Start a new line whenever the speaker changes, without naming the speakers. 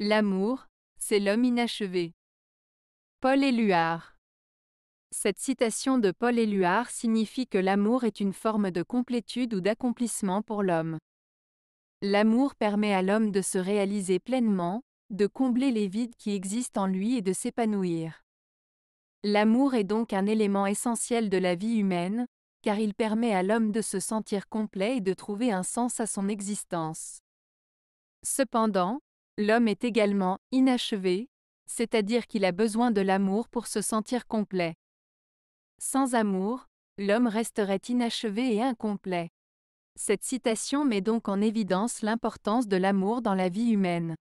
L'amour, c'est l'homme inachevé. Paul Éluard. Cette citation de Paul Éluard signifie que l'amour est une forme de complétude ou d'accomplissement pour l'homme. L'amour permet à l'homme de se réaliser pleinement, de combler les vides qui existent en lui et de s'épanouir. L'amour est donc un élément essentiel de la vie humaine, car il permet à l'homme de se sentir complet et de trouver un sens à son existence. Cependant, L'homme est également inachevé, c'est-à-dire qu'il a besoin de l'amour pour se sentir complet. Sans amour, l'homme resterait inachevé et incomplet. Cette citation met donc en évidence l'importance de l'amour dans la vie humaine.